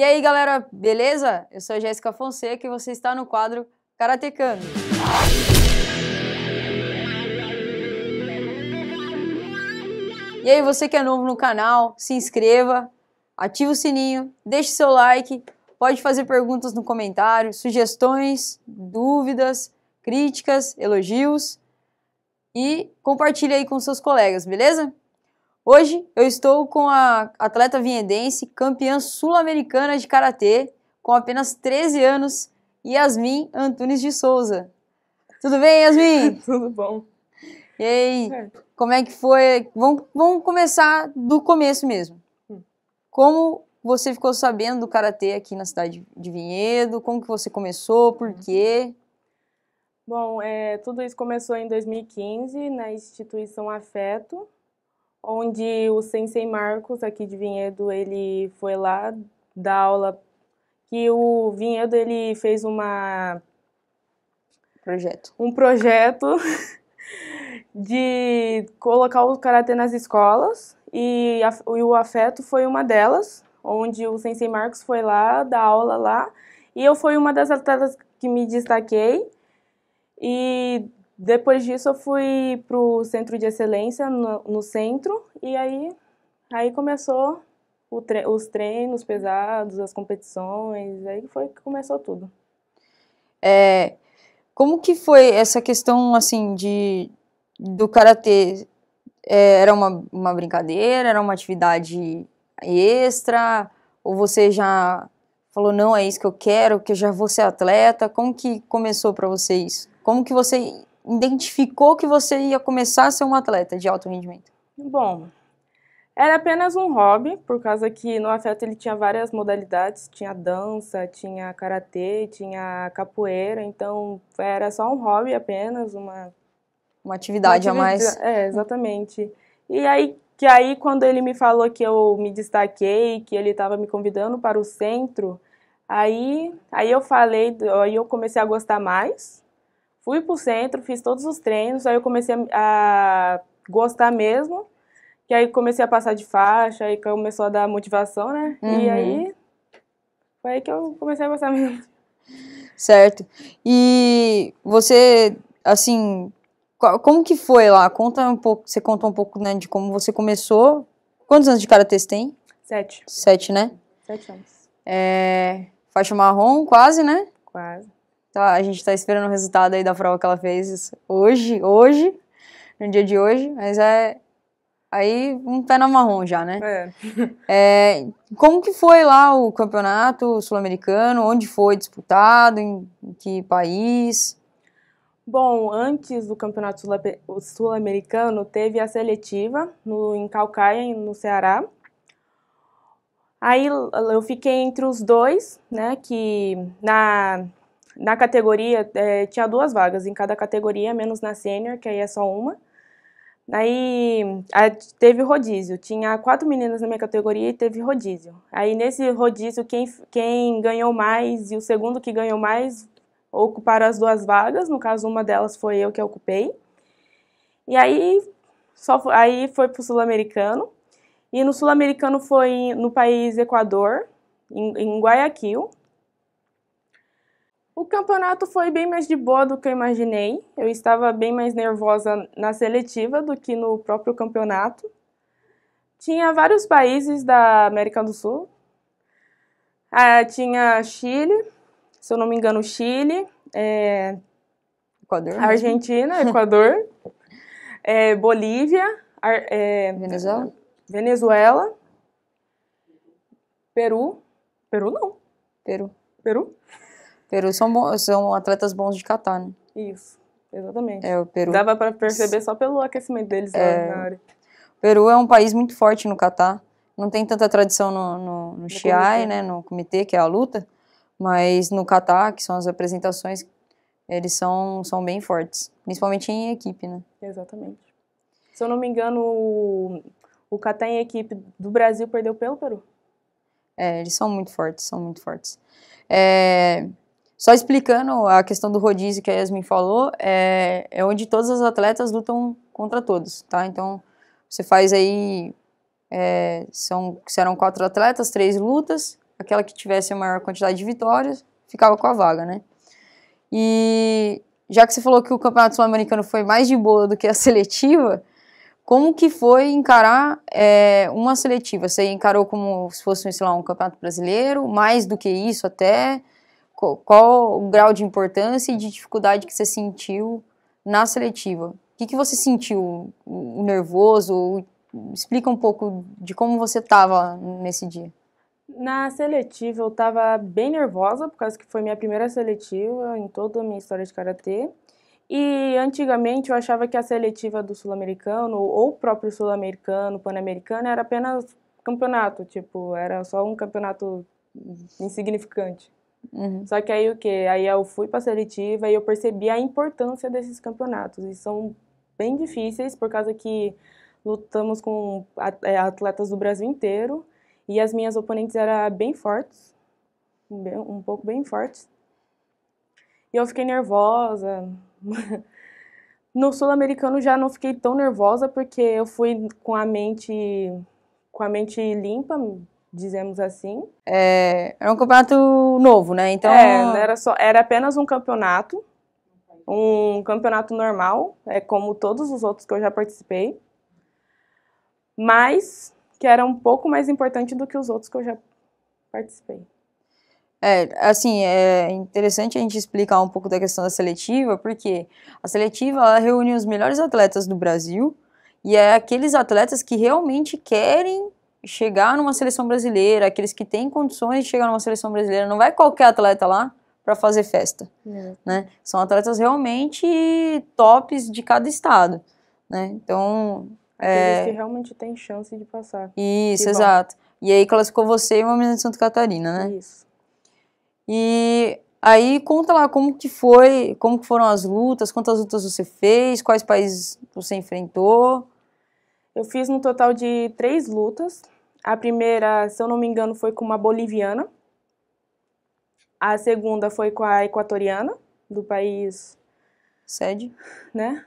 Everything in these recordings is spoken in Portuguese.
E aí, galera, beleza? Eu sou Jéssica Fonseca e você está no quadro Karatecando. E aí, você que é novo no canal, se inscreva, ative o sininho, deixe seu like, pode fazer perguntas no comentário, sugestões, dúvidas, críticas, elogios e compartilhe aí com seus colegas, beleza? Hoje eu estou com a atleta viendense, campeã sul-americana de karatê, com apenas 13 anos, Yasmin Antunes de Souza. Tudo bem, Yasmin? Tudo bom. E aí, é. como é que foi? Vamos, vamos começar do começo mesmo. Hum. Como você ficou sabendo do karatê aqui na cidade de Vinhedo? Como que você começou? Por uhum. quê? Bom, é, tudo isso começou em 2015 na instituição Afeto, onde o sensei Marcos, aqui de Vinhedo, ele foi lá dar aula, que o Vinhedo, ele fez uma... Projeto. Um projeto de colocar o karatê nas escolas, e, a, e o afeto foi uma delas, onde o sensei Marcos foi lá dar aula lá, e eu fui uma das atletas que me destaquei, e depois disso eu fui pro centro de excelência no, no centro e aí aí começou tre os treinos pesados, as competições, aí foi que começou tudo. É, como que foi essa questão assim de do karatê? É, era uma, uma brincadeira, era uma atividade extra ou você já falou não é isso que eu quero, que eu já vou ser atleta? Como que começou para você isso? Como que você identificou que você ia começar a ser um atleta de alto rendimento? Bom, era apenas um hobby, por causa que no afeto ele tinha várias modalidades, tinha dança, tinha karatê, tinha capoeira, então era só um hobby apenas, uma uma atividade, uma atividade a mais. É, exatamente. E aí que aí quando ele me falou que eu me destaquei, que ele estava me convidando para o centro, aí aí eu falei, aí eu comecei a gostar mais Fui pro centro, fiz todos os treinos, aí eu comecei a, gostar mesmo, que aí comecei a passar de faixa, aí começou a dar motivação, né? Uhum. E aí foi aí que eu comecei a gostar mesmo. Certo. E você, assim, como que foi lá? Conta um pouco, você conta um pouco, né, de como você começou. Quantos anos de karatê você tem? Sete. Sete, né? Sete anos. É, faixa marrom, quase, né? Quase. Tá, a gente tá esperando o resultado aí da prova que ela fez hoje, hoje, no dia de hoje, mas é aí um pé na marrom já, né? É. é como que foi lá o campeonato sul-americano? Onde foi disputado? Em que país? Bom, antes do campeonato sul-americano teve a seletiva no, em Calcaia, no Ceará. Aí eu fiquei entre os dois, né? Que na na categoria, é, tinha duas vagas em cada categoria, menos na sênior, que aí é só uma. Aí, teve rodízio, tinha quatro meninas na minha categoria e teve rodízio. Aí nesse rodízio, quem, quem ganhou mais e o segundo que ganhou mais ocuparam as duas vagas, no caso uma delas foi eu que ocupei. E aí, só, aí foi o Sul-Americano, e no Sul-Americano foi no país Equador, em, em Guayaquil, o campeonato foi bem mais de boa do que eu imaginei. Eu estava bem mais nervosa na seletiva do que no próprio campeonato. Tinha vários países da América do Sul. Ah, tinha Chile, se eu não me engano, Chile, é... Equador, Argentina, Equador, é, Bolívia, Ar... é... Venezuela. Venezuela, Peru, Peru não, Peru, Peru, Peru são, bons, são atletas bons de catar, né? Isso, exatamente. É, o Peru. Dava para perceber só pelo aquecimento deles né, é, na área. O Peru é um país muito forte no catar. Não tem tanta tradição no, no, no, no Chiai, né? No comitê, que é a luta. Mas no catar, que são as apresentações, eles são, são bem fortes. Principalmente em equipe, né? Exatamente. Se eu não me engano, o catar em equipe do Brasil perdeu pelo Peru. É, eles são muito fortes, são muito fortes. É, só explicando a questão do rodízio que a Yasmin falou, é, é onde todas as atletas lutam contra todos, tá? Então, você faz aí, é, são, serão quatro atletas, três lutas, aquela que tivesse a maior quantidade de vitórias ficava com a vaga, né? E já que você falou que o Campeonato Sul-Americano foi mais de boa do que a seletiva, como que foi encarar é, uma seletiva? Você encarou como se fosse, sei lá, um Campeonato Brasileiro, mais do que isso até qual o grau de importância e de dificuldade que você sentiu na seletiva? O que, que você sentiu? O nervoso? Explica um pouco de como você estava nesse dia. Na seletiva eu estava bem nervosa, por causa que foi minha primeira seletiva em toda a minha história de Karatê. E antigamente eu achava que a seletiva do Sul-Americano, ou próprio Sul-Americano, Pan-Americano, era apenas campeonato, tipo, era só um campeonato insignificante. Uhum. Só que aí o que? Aí eu fui para seletiva e eu percebi a importância desses campeonatos. E são bem difíceis por causa que lutamos com é, atletas do Brasil inteiro e as minhas oponentes eram bem fortes, um pouco bem fortes. E eu fiquei nervosa. No sul-americano já não fiquei tão nervosa porque eu fui com a mente com a mente limpa, dizemos assim. É, era um campeonato novo, né? Então é, era só, era apenas um campeonato, um campeonato normal, é como todos os outros que eu já participei, mas que era um pouco mais importante do que os outros que eu já participei. É, assim, é interessante a gente explicar um pouco da questão da seletiva, porque a seletiva reúne os melhores atletas do Brasil e é aqueles atletas que realmente querem chegar numa seleção brasileira, aqueles que têm condições de chegar numa seleção brasileira, não vai qualquer atleta lá para fazer festa, né? São atletas realmente tops de cada estado, né? Então, é... que realmente tem chance de passar. Isso, que exato. Bom. E aí classificou você e uma menina de Santa Catarina, né? Isso. E aí conta lá como que foi, como que foram as lutas, quantas lutas você fez, quais países você enfrentou. Eu fiz um total de três lutas. A primeira, se eu não me engano, foi com uma boliviana. A segunda foi com a equatoriana, do país. Sede. Né?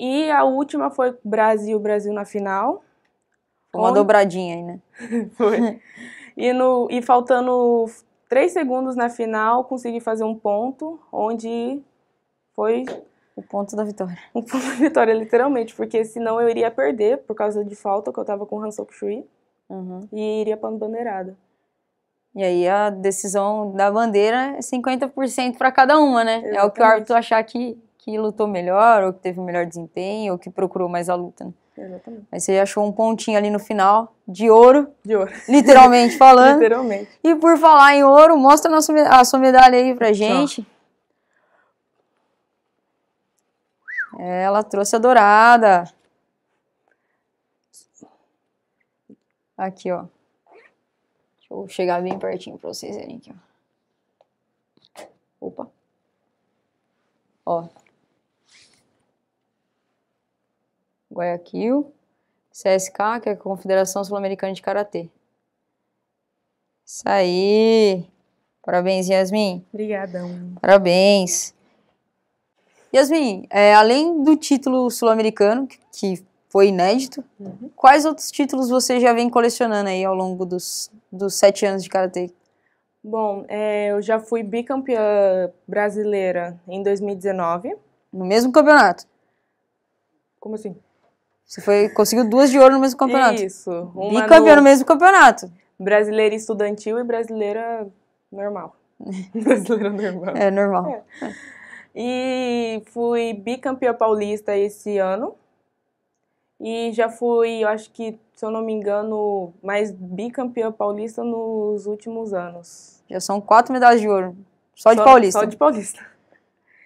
E a última foi Brasil, Brasil na final. Uma onde... dobradinha aí, né? foi. E, no, e faltando três segundos na final, consegui fazer um ponto, onde foi o ponto da vitória. O ponto da vitória, literalmente, porque senão eu iria perder por causa de falta que eu tava com o Hansel Kushui uhum. e iria pra bandeirada. E aí a decisão da bandeira é 50% para cada uma, né? Exatamente. É o que o árbitro achar que, que lutou melhor, ou que teve melhor desempenho, ou que procurou mais a luta, né? Exatamente. Aí você achou um pontinho ali no final de ouro. De ouro. Literalmente falando. literalmente. E por falar em ouro, mostra a, a sua medalha aí pra gente. Tchau. Ela trouxe a dourada. Aqui, ó. Deixa eu chegar bem pertinho pra vocês verem aqui, ó. Opa. Ó. Guayaquil. É CSK, que é a Confederação Sul-Americana de Karatê. Isso aí. Parabéns, Yasmin. Obrigadão. Parabéns. Yasmin, é, além do título sul-americano, que foi inédito, uhum. quais outros títulos você já vem colecionando aí ao longo dos, dos sete anos de Karatê? Bom, é, eu já fui bicampeã brasileira em 2019. No mesmo campeonato? Como assim? Você foi, conseguiu duas de ouro no mesmo campeonato? Isso. Uma bicampeã no... no mesmo campeonato. Brasileira estudantil e brasileira normal. brasileira normal. É, normal. É. É. E fui bicampeã paulista esse ano. E já fui, eu acho que, se eu não me engano, mais bicampeã paulista nos últimos anos. Já são quatro medalhas de ouro. Só, só de paulista. Só de paulista.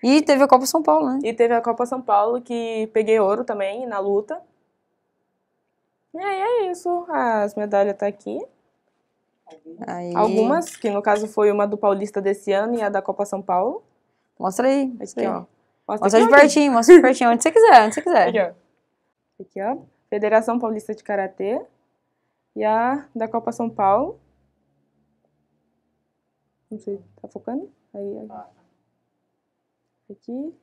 E teve a Copa São Paulo, né? E teve a Copa São Paulo, que peguei ouro também na luta. E aí é isso. As medalhas tá aqui. Aí. Algumas, que no caso foi uma do Paulista desse ano e a da Copa São Paulo. Mostra aí. Aqui, ó. Mostra, mostra aqui, de pertinho, mostra de pertinho, onde você quiser, onde você quiser. Aqui, ó. Aqui, ó. Federação Paulista de Karatê. E a da Copa São Paulo. Não sei, tá focando? Aí, tá. Aqui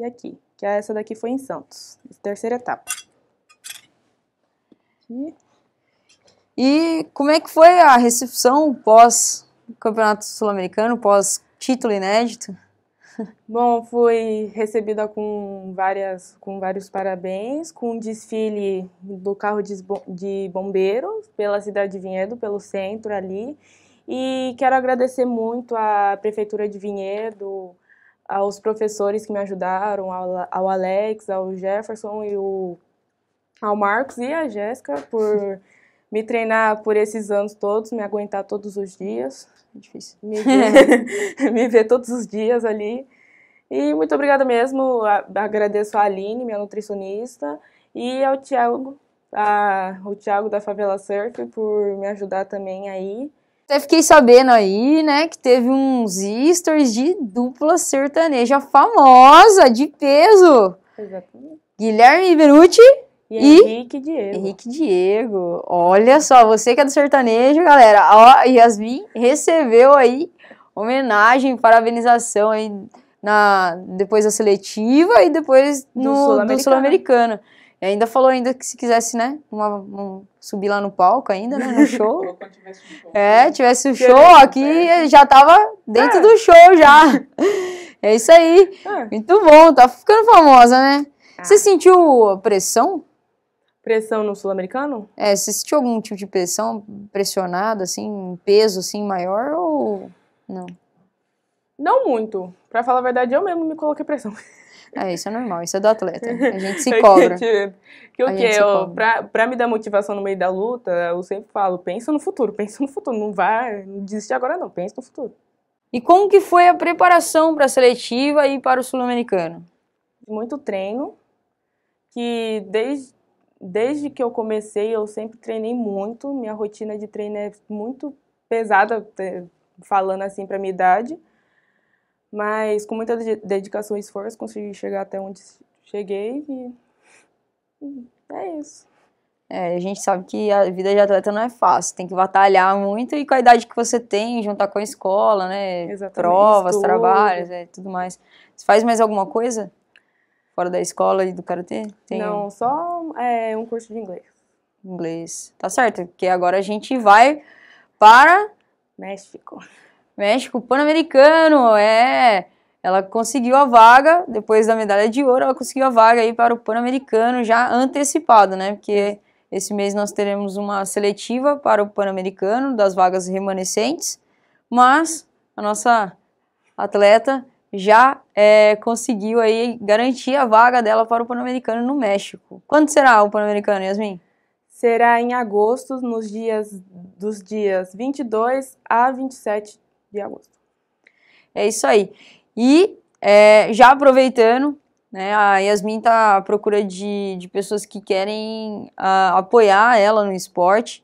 e aqui. Que essa daqui foi em Santos. Terceira etapa. Aqui. E como é que foi a recepção pós-campeonato sul-americano, pós-título inédito? Bom, fui recebida com, várias, com vários parabéns, com um desfile do carro de, bombeiros pela cidade de Vinhedo, pelo centro ali. E quero agradecer muito à Prefeitura de Vinhedo, aos professores que me ajudaram, ao, ao Alex, ao Jefferson e o, ao Marcos e à Jéssica por me treinar por esses anos todos, me aguentar todos os dias difícil me ver, é. me ver todos os dias ali. E muito obrigada mesmo, agradeço a Aline, minha nutricionista, e ao Thiago, a, o Thiago da Favela Surf, por me ajudar também aí. Até fiquei sabendo aí, né, que teve uns stories de dupla sertaneja famosa, de peso. Exatamente. Guilherme Beruti e, e Henrique Diego. Henrique Diego. Olha só, você que é do sertanejo, galera. Ó, Yasmin recebeu aí homenagem, parabenização aí na, depois da seletiva e depois no, do Sul-Americana. Sul e ainda falou ainda que se quisesse, né, uma, um, subir lá no palco ainda, né, no show. é, tivesse o show aqui, é já tava dentro é. do show já. É isso aí. É. Muito bom, tá ficando famosa, né? Ah. Você sentiu pressão pressão no sul-americano? É, você sentiu algum tipo de pressão, pressionado, assim, peso, assim, maior ou não? Não muito. Pra falar a verdade, eu mesmo me coloquei pressão. É, isso é normal, isso é do atleta. A gente se cobra. É que o a quê? Eu, pra, pra me dar motivação no meio da luta, eu sempre falo, pensa no futuro, pensa no futuro. Não vai, não desiste agora não, pensa no futuro. E como que foi a preparação para a seletiva e para o sul-americano? Muito treino, que desde desde que eu comecei, eu sempre treinei muito. Minha rotina de treino é muito pesada, é, falando assim para minha idade. Mas com muita dedicação e esforço, consegui chegar até onde cheguei e é isso. É, a gente sabe que a vida de atleta não é fácil, tem que batalhar muito e com a idade que você tem, juntar com a escola, né? Exatamente, Provas, tudo. trabalhos, é, tudo mais. Você faz mais alguma coisa? Fora da escola e do Karatê? Tem... Não, só é, um curso de inglês. Inglês. Tá certo, porque agora a gente vai para... México. México, Pan-Americano, é... Ela conseguiu a vaga, depois da medalha de ouro, ela conseguiu a vaga aí para o Pan-Americano já antecipado, né? Porque esse mês nós teremos uma seletiva para o Pan-Americano das vagas remanescentes, mas a nossa atleta já é, conseguiu aí garantir a vaga dela para o Pan-Americano no México. Quando será o Pan-Americano, Yasmin? Será em agosto, nos dias dos dias 22 a 27 de agosto. É isso aí. E é, já aproveitando, né, a Yasmin está à procura de, de pessoas que querem uh, apoiar ela no esporte.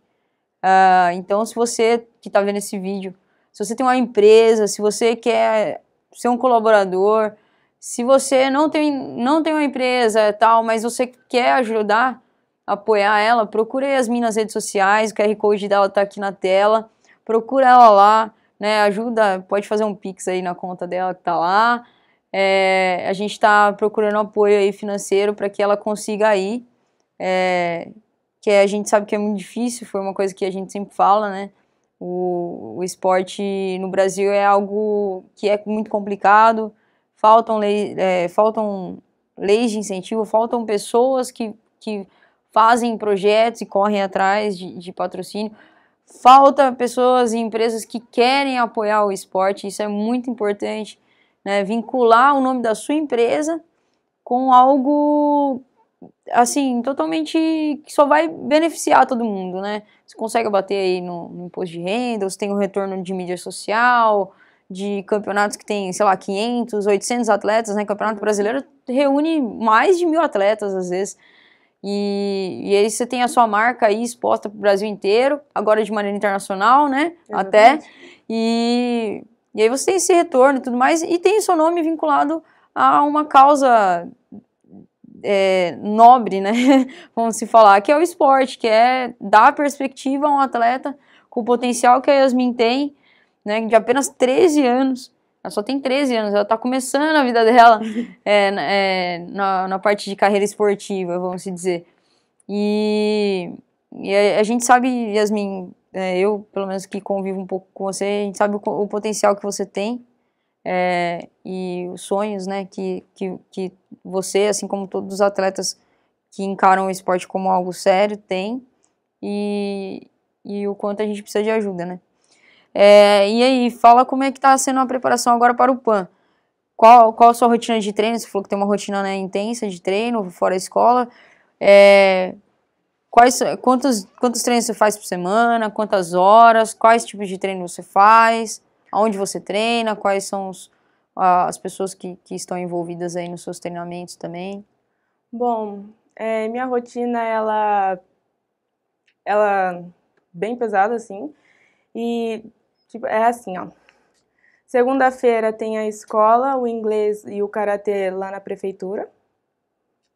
Uh, então, se você que está vendo esse vídeo, se você tem uma empresa, se você quer ser um colaborador. Se você não tem, não tem uma empresa tal, mas você quer ajudar, apoiar ela, procure as minhas redes sociais, o QR Code dela tá aqui na tela. Procura ela lá, né? Ajuda, pode fazer um pix aí na conta dela que tá lá. É, a gente está procurando apoio aí financeiro para que ela consiga ir. É, que a gente sabe que é muito difícil, foi uma coisa que a gente sempre fala, né? O, o esporte no Brasil é algo que é muito complicado, faltam, lei, é, faltam leis de incentivo, faltam pessoas que, que fazem projetos e correm atrás de, de patrocínio. Falta pessoas e empresas que querem apoiar o esporte, isso é muito importante. Né? Vincular o nome da sua empresa com algo assim, totalmente que só vai beneficiar todo mundo, né? Você consegue bater aí no, no, imposto de renda, você tem o retorno de mídia social, de campeonatos que tem, sei lá, 500, 800 atletas, né? Campeonato brasileiro reúne mais de mil atletas às vezes. E, e aí você tem a sua marca aí exposta pro Brasil inteiro, agora de maneira internacional, né? Exatamente. Até. E, e aí você tem esse retorno e tudo mais, e tem o seu nome vinculado a uma causa é, nobre, né? Vamos se falar, que é o esporte, que é dar perspectiva a um atleta com o potencial que a Yasmin tem, né? De apenas 13 anos. Ela só tem 13 anos, ela tá começando a vida dela é, é, na, na, parte de carreira esportiva, vamos se dizer. E, e a, a, gente sabe, Yasmin, é, eu pelo menos que convivo um pouco com você, a gente sabe o, o potencial que você tem é, e os sonhos né, que, que, que você, assim como todos os atletas que encaram o esporte como algo sério, tem e, e o quanto a gente precisa de ajuda, né? É, e aí, fala como é que tá sendo a preparação agora para o PAN. Qual, qual a sua rotina de treino? Você falou que tem uma rotina né, intensa de treino, fora a escola. É, quais, quantos, quantos treinos você faz por semana? Quantas horas? Quais tipos de treino você faz? onde você treina, quais são os, as pessoas que, que estão envolvidas aí nos seus treinamentos também? Bom, é, minha rotina, ela, ela bem pesada, assim, e tipo, é assim, ó. Segunda-feira tem a escola, o inglês e o karatê lá na prefeitura,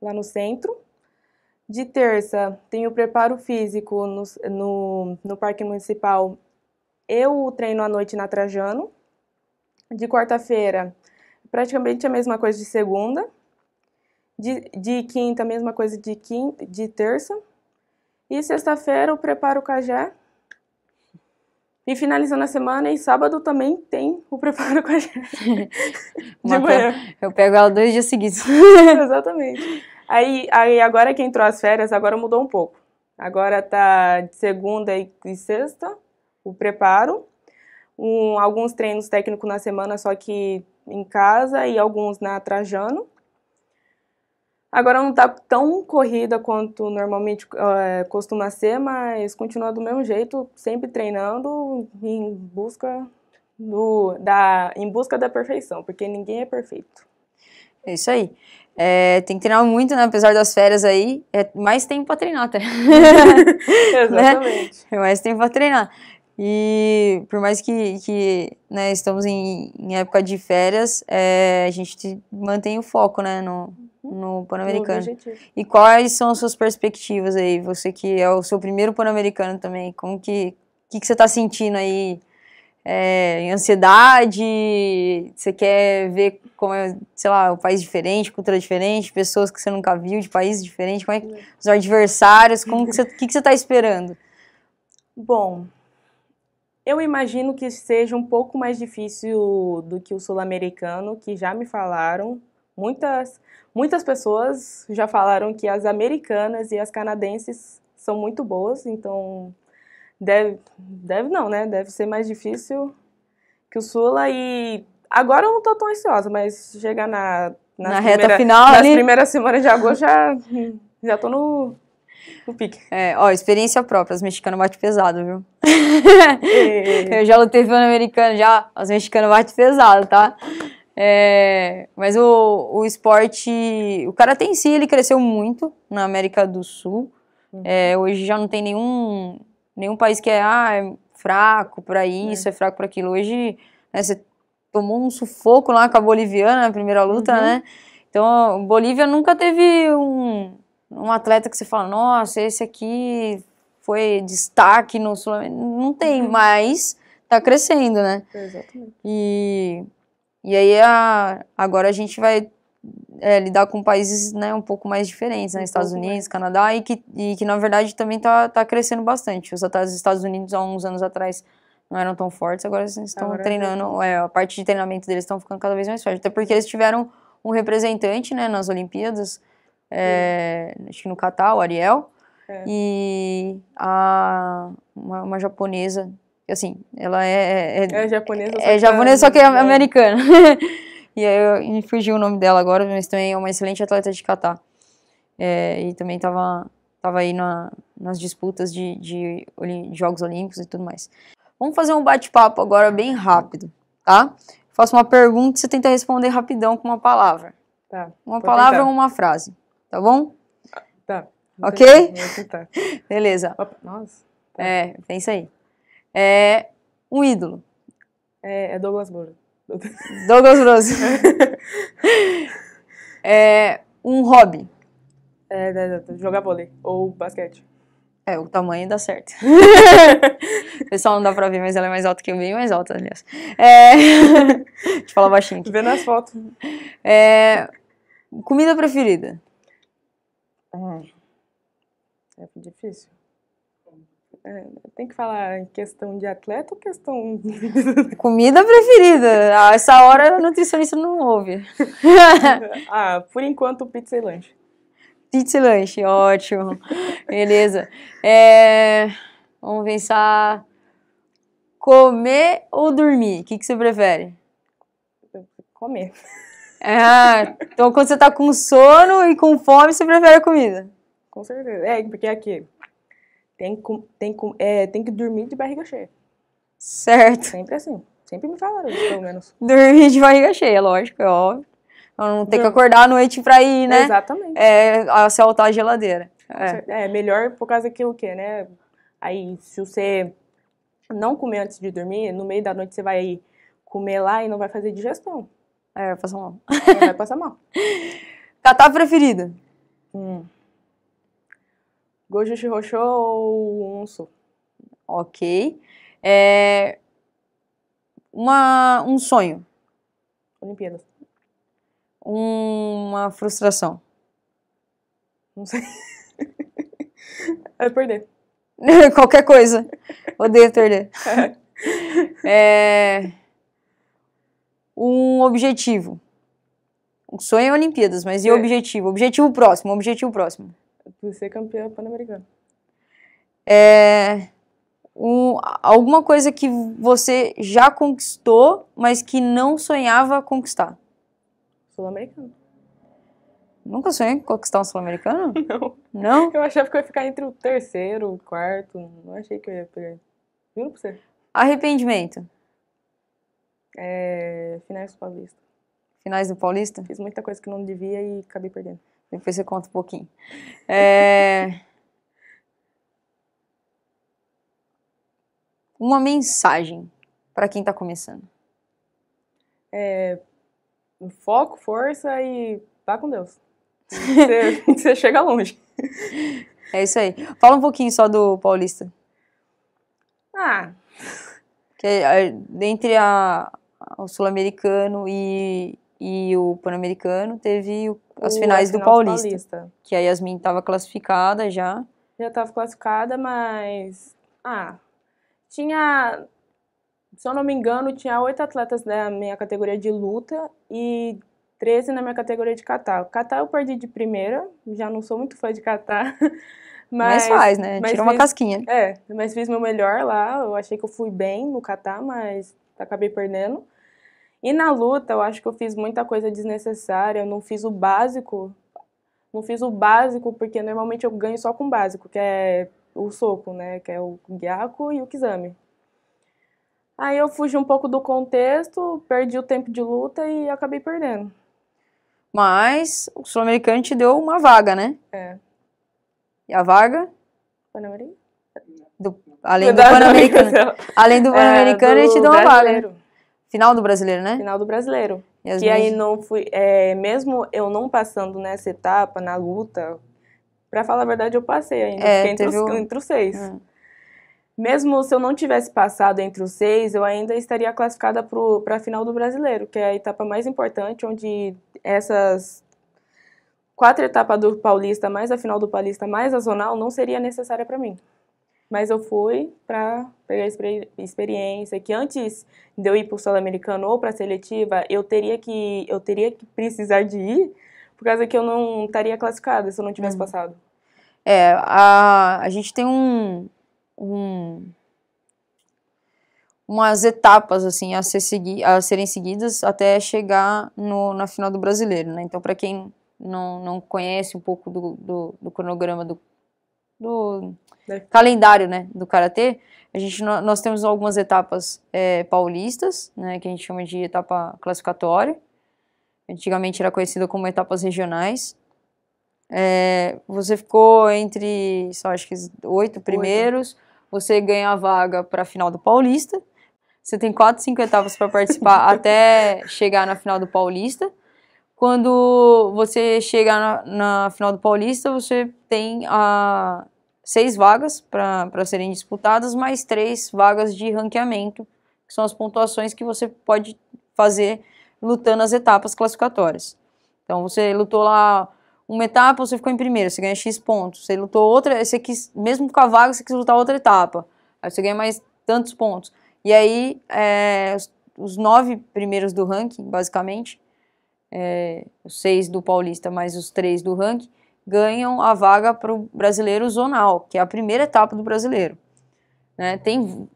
lá no centro. De terça tem o preparo físico no, no, no Parque Municipal eu treino à noite na Trajano. De quarta-feira, praticamente a mesma coisa de segunda. De, de quinta, a mesma coisa de, quinta, de terça. E sexta-feira eu preparo o cajé. E finalizando a semana, e sábado também tem o preparo com a gente. de manhã. Eu pego ela dois dias seguidos. Exatamente. Aí, aí agora que entrou as férias, agora mudou um pouco. Agora tá de segunda e sexta, o preparo, um, alguns treinos técnicos na semana, só que em casa, e alguns na Trajano. Agora não está tão corrida quanto normalmente eh, costuma ser, mas continua do mesmo jeito, sempre treinando em busca do, da, em busca da perfeição, porque ninguém é perfeito. É isso aí. É, tem que treinar muito, né? Apesar das férias aí, é mais tempo para treinar até. Né? Exatamente. Né? É mais tempo para treinar. E por mais que, que né, estamos em, em, época de férias, é, a gente mantém o foco né, no, no Pan-Americano. E quais são as suas perspectivas aí? Você que é o seu primeiro Pan-Americano também, como que, que, que você está sentindo aí? É, ansiedade, você quer ver como é, sei lá, um país diferente, cultura diferente, pessoas que você nunca viu de países diferentes, como é que, hum. os adversários, como que que, que você está esperando? Bom, eu imagino que seja um pouco mais difícil do que o sul-americano, que já me falaram. Muitas, muitas pessoas já falaram que as americanas e as canadenses são muito boas, então deve, deve não, né? Deve ser mais difícil que o Sula e agora eu não estou tão ansiosa, mas chegar na na primeira, reta final nas ali... primeiras semanas de agosto já já no o pique. É, ó, experiência própria, os mexicanos batem pesado, viu? É. eu já lutei pelo americano, já, os mexicanos batem pesado, tá? É, mas o, o esporte, o cara tem si, ele cresceu muito na América do Sul. Uhum. É, hoje já não tem nenhum, nenhum país que é, ah, é fraco para isso, é. é fraco para aquilo. Hoje, né, você tomou um sufoco lá com a boliviana na primeira luta, uhum. né? Então, Bolívia nunca teve um, um atleta que você fala, nossa, esse aqui foi destaque no Sul. Não tem, uhum. mas tá crescendo, né? Exatamente. E, e aí a, agora a gente vai é, lidar com países né, um pouco mais diferentes, né? Um Estados Unidos, mais. Canadá, e que, e que na verdade também tá, tá crescendo bastante. Os atletas Estados Unidos, há uns anos atrás, não eram tão fortes, agora eles estão agora é treinando, é, a parte de treinamento deles estão ficando cada vez mais forte. Até porque eles tiveram um representante né, nas Olimpíadas, é, acho que no Catar, o Ariel. É. E a, uma, uma, japonesa, assim, ela é. É, é japonesa, é, é japonesa, só que é americana. e aí me fugiu o nome dela agora, mas também é uma excelente atleta de Catar. É, e também estava tava aí na, nas disputas de, de, de Jogos Olímpicos e tudo mais. Vamos fazer um bate-papo agora bem rápido, tá? Faço uma pergunta e você tenta responder rapidão com uma palavra. Tá, uma palavra tentar. ou uma frase. Tá bom? Tá. Ok? Tá. Beleza. Opa, nossa. Tá. É, pensa é aí. É, um ídolo. É, é Douglas Burro. Douglas Rose. é, um hobby. É, é, é, é, jogar vôlei ou basquete. É, o tamanho dá certo. o pessoal não dá pra ver, mas ela é mais alta que eu, bem mais alta, aliás. É... Deixa eu falar baixinho aqui. Vendo as fotos. É... Comida preferida? É. é difícil. É, tem que falar em questão de atleta ou questão. Comida preferida. A ah, essa hora a nutricionista não ouve. ah, por enquanto, pizza e lanche. Pizza e lanche, ótimo. Beleza. É, vamos pensar. Comer ou dormir? O que, que você prefere? Comer. É, então quando você tá com sono e com fome, você prefere a comida. Com certeza. É, porque aqui tem, com, tem, com, é, tem que dormir de barriga cheia. Certo. Sempre assim. Sempre me falaram isso, pelo menos. dormir de barriga cheia, lógico, é óbvio. Então, não tem que acordar à noite pra ir, né? Exatamente. É, acertar a geladeira. É. é, melhor por causa que o quê, né? Aí, se você não comer antes de dormir, no meio da noite você vai comer lá e não vai fazer digestão. É, vai passar mal. É, vai passar mal. Catar preferida? Hum. Gojo Shirosho ou Onsu? Ok. É... Uma... Um sonho? Olimpíadas. Uma frustração? Não sei. É perder. Qualquer coisa. Odeio perder. É. é um objetivo. O sonho é Olimpíadas, mas e o é. objetivo? Objetivo próximo, objetivo próximo. Ser campeã pan-americana. É, um, alguma coisa que você já conquistou, mas que não sonhava conquistar. Sul-americano. Nunca sonhei em conquistar um sul-americano? Não. Não? Eu achava que eu ia ficar entre o terceiro, o quarto. Não achei que eu ia pegar. Juro pra você. Arrependimento. É, finais do Paulista. Finais do Paulista? Fiz muita coisa que não devia e acabei perdendo. Depois você conta um pouquinho. É... Uma mensagem para quem está começando. É... Foco, força e vá com Deus. Você, você chega longe. É isso aí. Fala um pouquinho só do Paulista. Ah. Que, é, é, entre a, o Sul-Americano e, e o Pan-Americano, teve o, as o finais do Paulista, do Paulista, Que a Yasmin estava classificada já. Já estava classificada, mas. Ah, tinha. Se eu não me engano, tinha oito atletas na minha categoria de luta e 13 na minha categoria de catar. Catar eu perdi de primeira, já não sou muito fã de catar. Mas, mas faz, né? Mas Tira fiz, uma casquinha. É, mas fiz meu melhor lá. Eu achei que eu fui bem no catar, mas acabei perdendo. E na luta, eu acho que eu fiz muita coisa desnecessária, eu não fiz o básico. Não fiz o básico, porque normalmente eu ganho só com o básico, que é o soco, né? Que é o guiaco e o kizami. Aí eu fugi um pouco do contexto, perdi o tempo de luta e acabei perdendo. Mas o Sul-Americano te deu uma vaga, né? É. E a vaga? Panamericano. Do, além, do panamericano além do é, panamericano é, ele te deu uma vaga. Né? Final do brasileiro, né? Final do brasileiro. E, e aí não fui. É, mesmo eu não passando nessa etapa, na luta, pra falar a verdade, eu passei ainda. É, fiquei entre os, o... entre os seis. Hum. Mesmo se eu não tivesse passado entre os seis, eu ainda estaria classificada para a final do brasileiro, que é a etapa mais importante, onde essas quatro etapas do Paulista, mais a final do Paulista, mais a zonal, não seria necessária para mim. Mas eu fui para pegar experiência, que antes de eu ir para o Sul-Americano ou para a seletiva, eu teria, que, eu teria que precisar de ir, por causa que eu não estaria classificada se eu não tivesse uhum. passado. É, a, a gente tem um, um umas etapas assim a, ser segui a serem seguidas até chegar no, na final do brasileiro, né? Então, para quem não, não conhece um pouco do, do, do cronograma do, do é. calendário, né, do karatê, a gente nós temos algumas etapas é, paulistas, né, que a gente chama de etapa classificatória. Antigamente era conhecida como etapas regionais. É, você ficou entre, só acho que oito primeiros. Oito. Você ganha a vaga para a final do Paulista. Você tem quatro, cinco etapas para participar até chegar na final do Paulista quando você chegar na, na, final do Paulista, você tem a seis vagas para serem disputadas, mais três vagas de ranqueamento, que são as pontuações que você pode fazer lutando as etapas classificatórias. Então você lutou lá uma etapa, você ficou em primeiro, você ganha X pontos. Você lutou outra, você quis, mesmo com a vaga, você quis lutar outra etapa. Aí você ganha mais tantos pontos. E aí, é, os, os, nove primeiros do ranking, basicamente, é, os seis do Paulista mais os três do ranking, ganham a vaga para o brasileiro zonal, que é a primeira etapa do brasileiro. Né? Tem,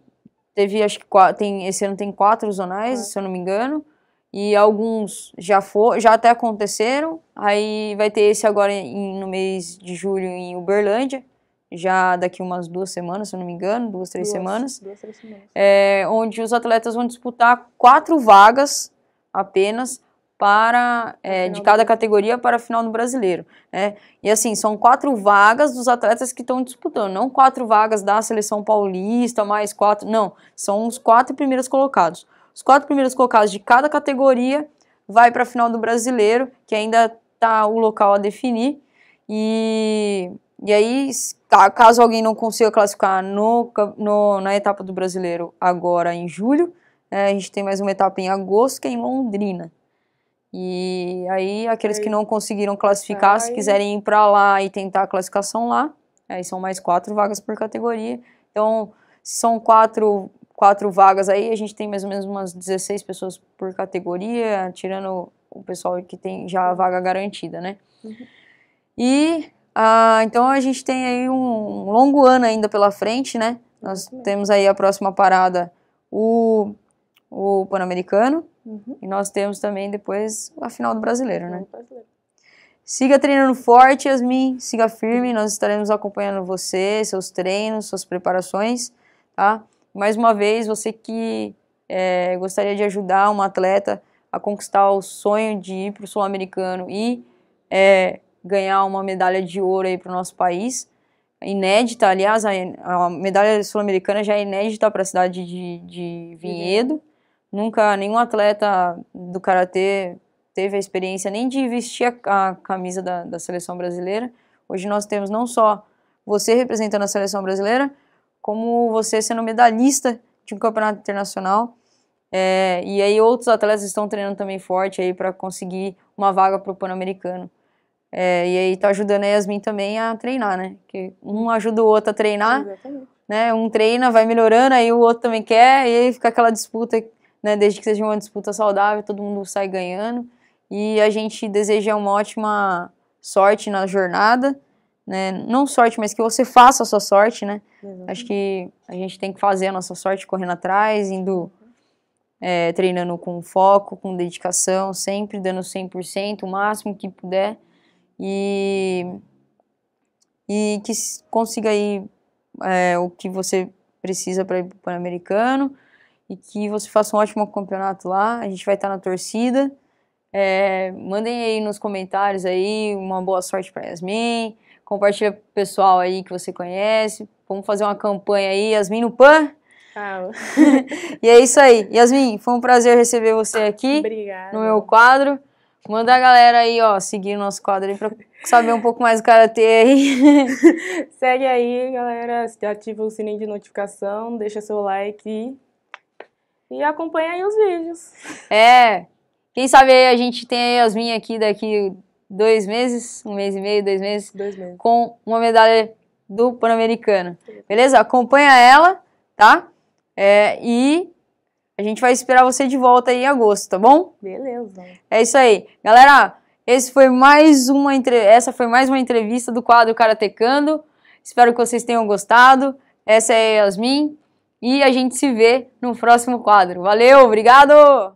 teve, acho que tem, esse ano tem quatro zonais, é. se eu não me engano, e alguns já for, já até aconteceram. Aí vai ter esse agora em, no mês de julho em Uberlândia, já daqui umas duas semanas, se eu não me engano, duas, três duas, semanas. Duas, três semanas. É, onde os atletas vão disputar quatro vagas apenas para é, de cada categoria para a final do brasileiro. Né? E assim, são quatro vagas dos atletas que estão disputando, não quatro vagas da seleção paulista, mais quatro, não. São os quatro primeiros colocados. Os quatro primeiros colocados de cada categoria vai para a final do brasileiro, que ainda está o local a definir. E, e aí, caso alguém não consiga classificar no, no na etapa do brasileiro agora em julho, é, a gente tem mais uma etapa em agosto, que é em Londrina. E aí, aqueles aí. que não conseguiram classificar, se quiserem ir para lá e tentar a classificação lá, aí são mais quatro vagas por categoria. Então, são quatro, quatro vagas aí, a gente tem mais ou menos umas 16 pessoas por categoria, tirando o pessoal que tem já a vaga garantida, né? Uhum. E ah, então a gente tem aí um longo ano ainda pela frente, né? Nós temos aí a próxima parada, o, o Pan-Americano, Uhum. E nós temos também depois a final do brasileiro, né? Siga treinando forte, Yasmin. Siga firme. Nós estaremos acompanhando você, seus treinos, suas preparações, tá? Mais uma vez, você que é, gostaria de ajudar uma atleta a conquistar o sonho de ir para o Sul-Americano e é, ganhar uma medalha de ouro aí para o nosso país. Inédita, aliás, a, a medalha sul-americana já é inédita para a cidade de, de Vinhedo. Uhum. Nunca nenhum atleta do karatê teve a experiência nem de vestir a, a camisa da, da seleção brasileira. Hoje nós temos não só você representando a seleção brasileira, como você sendo medalhista de um campeonato internacional. É, e aí outros atletas estão treinando também forte aí para conseguir uma vaga para o Pan-Americano. É, e aí tá ajudando a Yasmin também a treinar, né? Que um ajuda o outro a treinar, Exatamente. né? Um treina, vai melhorando, aí o outro também quer, e aí fica aquela disputa né? Desde que seja uma disputa saudável, todo mundo sai ganhando. E a gente deseja uma ótima sorte na jornada, né? Não sorte, mas que você faça a sua sorte, né? Uhum. Acho que a gente tem que fazer a nossa sorte correndo atrás, indo é, treinando com foco, com dedicação, sempre dando 100%, o máximo que puder. E, e que consiga aí é, o que você precisa para ir para o Pan-Americano e que você faça um ótimo campeonato lá. A gente vai estar na torcida. É, mandem aí nos comentários aí uma boa sorte para Yasmin. Compartilha pessoal aí que você conhece. Vamos fazer uma campanha aí, Yasmin no PAN. Ah. e é isso aí. Yasmin, foi um prazer receber você aqui Obrigada. no meu quadro. Manda a galera aí, ó, seguir o nosso quadro aí pra saber um pouco mais do Karatê aí. Segue aí, galera. Ativa o sininho de notificação, deixa seu like e e acompanha aí os vídeos. É. Quem sabe a gente tem a Yasmin aqui daqui dois meses, um mês e meio, dois meses, dois meses. com uma medalha do Pan-Americano. Beleza? Acompanha ela, tá? É, e a gente vai esperar você de volta aí em agosto, tá bom? Beleza. É isso aí. Galera, esse foi mais uma entre... essa foi mais uma entrevista do quadro Karatecando. Espero que vocês tenham gostado. Essa é a Yasmin e a gente se vê no próximo quadro. Valeu, obrigado!